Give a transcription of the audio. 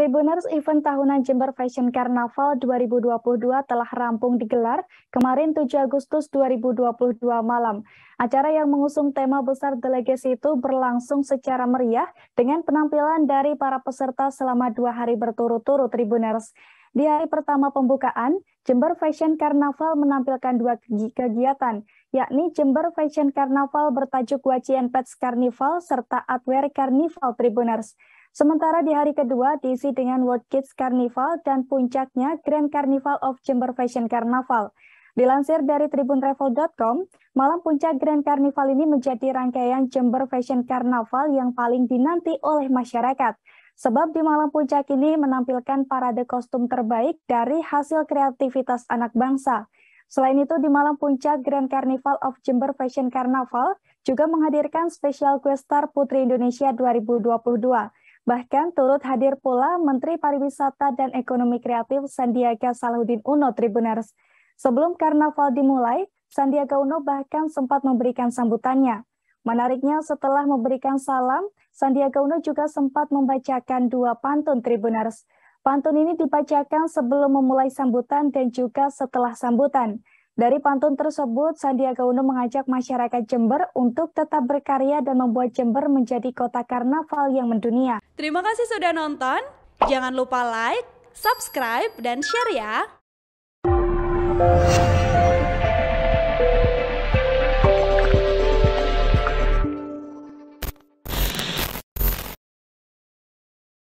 Tribuners event tahunan Jember Fashion Carnaval 2022 telah rampung digelar kemarin 7 Agustus 2022 malam. Acara yang mengusung tema besar delegasi itu berlangsung secara meriah dengan penampilan dari para peserta selama dua hari berturut-turut Tribuners. Di hari pertama pembukaan, Jember Fashion Carnaval menampilkan dua kegiatan, yakni Jember Fashion Carnaval bertajuk Wajian Pets Carnival serta Atwear Carnival Tribuners. Sementara di hari kedua diisi dengan World Kids Carnival dan puncaknya Grand Carnival of Jember Fashion Carnival. Dilansir dari tribuntravel.com, malam puncak Grand Carnival ini menjadi rangkaian Jember Fashion Carnival yang paling dinanti oleh masyarakat. Sebab di malam puncak ini menampilkan parade kostum terbaik dari hasil kreativitas anak bangsa. Selain itu, di malam puncak Grand Carnival of Jember Fashion Carnival juga menghadirkan spesial Questar Putri Indonesia 2022 Bahkan turut hadir pula Menteri Pariwisata dan Ekonomi Kreatif Sandiaga Salahuddin Uno Tribuners Sebelum karnaval dimulai, Sandiaga Uno bahkan sempat memberikan sambutannya. Menariknya setelah memberikan salam, Sandiaga Uno juga sempat membacakan dua pantun Tribuners. Pantun ini dibacakan sebelum memulai sambutan dan juga setelah sambutan. Dari pantun tersebut, Sandiaga Uno mengajak masyarakat Jember untuk tetap berkarya dan membuat Jember menjadi kota karnaval yang mendunia. Terima kasih sudah nonton. Jangan lupa like, subscribe, dan share ya.